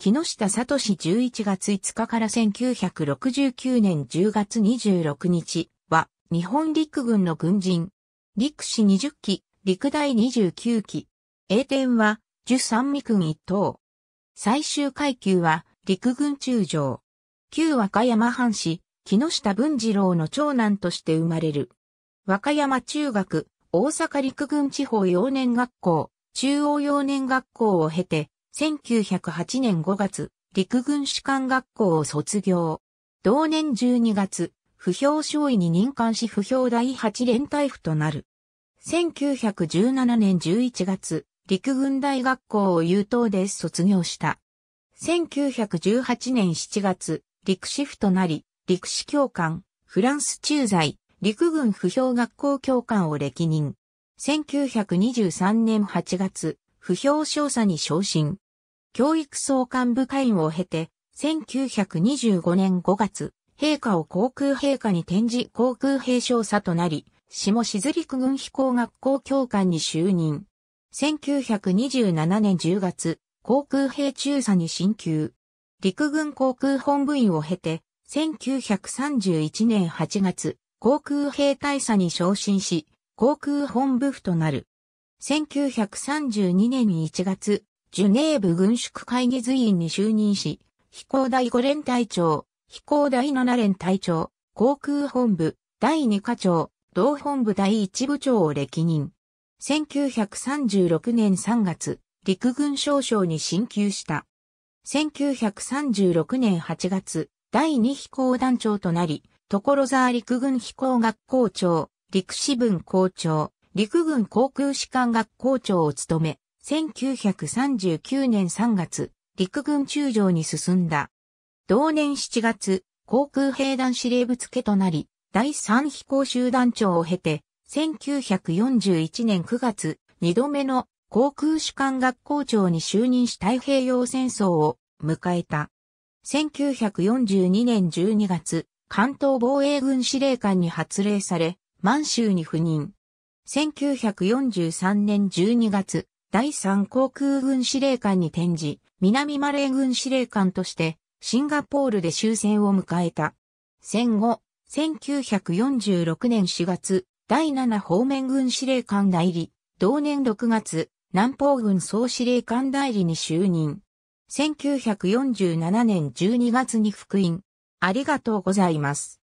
木下聡11月5日から1969年10月26日は、日本陸軍の軍人。陸士20期、陸第29期。栄天は、十三味軍一等。最終階級は、陸軍中将。旧和歌山藩士、木下文次郎の長男として生まれる。和歌山中学、大阪陸軍地方幼年学校、中央幼年学校を経て、1908年5月、陸軍士官学校を卒業。同年12月、不評少尉に任官し不評第8連隊府となる。1917年11月、陸軍大学校を優等で卒業した。1918年7月、陸士府となり、陸士教官、フランス駐在、陸軍不評学校教官を歴任。1923年8月、不評少佐に昇進。教育総監部会員を経て、1925年5月、陛下を航空陛下に転じ航空兵少佐となり、下静陸軍飛行学校教官に就任。1927年10月、航空兵中佐に進級。陸軍航空本部員を経て、1931年8月、航空兵大佐に昇進し、航空本部府となる。1932年1月、ジュネーブ軍縮会議随員に就任し、飛行第5連隊長、飛行第7連隊長、航空本部、第2課長、同本部第1部長を歴任。1936年3月、陸軍少将に進級した。1936年8月、第2飛行団長となり、所沢陸軍飛行学校長、陸士分校長、陸軍航空士官学校長を務め、1939年3月、陸軍中将に進んだ。同年7月、航空兵団司令部付となり、第3飛行集団長を経て、1941年9月、2度目の航空士官学校長に就任し太平洋戦争を迎えた。1942年12月、関東防衛軍司令官に発令され、満州に赴任。1943年12月、第3航空軍司令官に転じ、南マレー軍司令官として、シンガポールで終戦を迎えた。戦後、1946年4月、第7方面軍司令官代理、同年6月、南方軍総司令官代理に就任。1947年12月に復員。ありがとうございます。